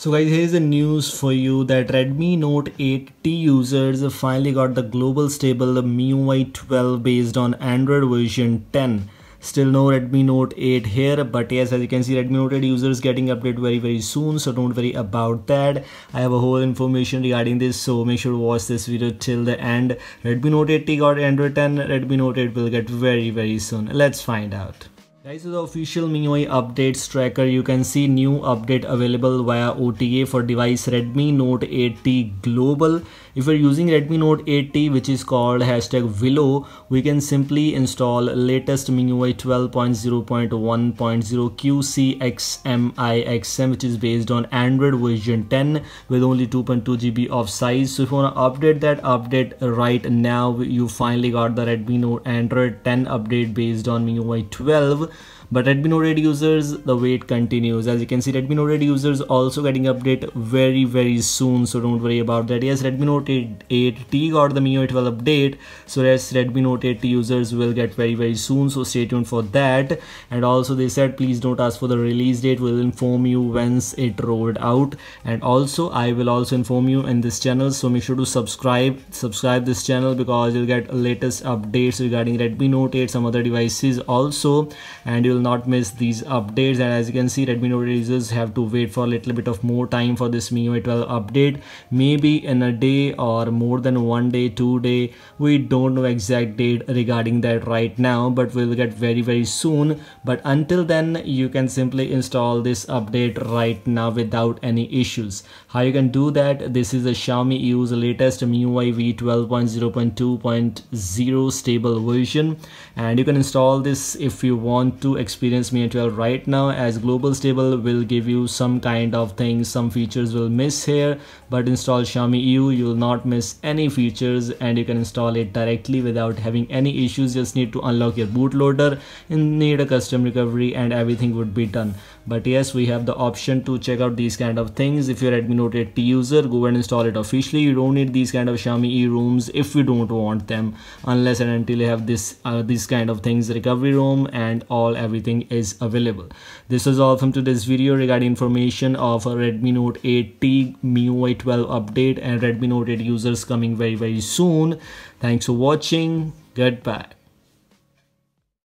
So guys, here's the news for you that Redmi Note 8T users finally got the global stable MIUI 12 based on Android version 10. Still no Redmi Note 8 here, but yes, as you can see, Redmi Note 8 users getting update very very soon, so don't worry about that. I have a whole information regarding this, so make sure to watch this video till the end. Redmi Note 8T got Android 10, Redmi Note 8 will get very very soon. Let's find out. This is the official MIUI updates tracker, you can see new update available via OTA for device Redmi Note 8T Global. If you're using Redmi Note 8T, which is called hashtag Willow, we can simply install latest MIUI 12.0.1.0 QCXMIXM, which is based on Android version 10 with only 2.2 GB of size. So if you want to update that update right now, you finally got the Redmi Note Android 10 update based on MIUI 12 but Redmi Red users the wait continues as you can see Redmi Red users also getting update very very soon so don't worry about that yes Redmi Note 8, t got the MIUI 12 update so yes Redmi Note 8 users will get very very soon so stay tuned for that and also they said please don't ask for the release date we'll inform you once it rolled out and also I will also inform you in this channel so make sure to subscribe subscribe this channel because you'll get latest updates regarding Redmi Note 8 some other devices also and you will not miss these updates and as you can see Redmi Note users have to wait for a little bit of more time for this MIUI 12 update maybe in a day or more than one day two day we don't know exact date regarding that right now but we'll get very very soon but until then you can simply install this update right now without any issues how you can do that this is a Xiaomi use latest MIUI v12.0.2.0 stable version and you can install this if you want to experience Mi 12 right now as global stable will give you some kind of things some features will miss here but install Xiaomi EU you will not miss any features and you can install it directly without having any issues just need to unlock your bootloader and need a custom recovery and everything would be done but yes we have the option to check out these kind of things if you're admin note 8 user go and install it officially you don't need these kind of Xiaomi E rooms if you don't want them unless and until you have this uh, these kind of things recovery room and all all everything is available this is all from today's video regarding information of redmi note 8t miui 12 update and redmi note 8 users coming very very soon thanks for watching goodbye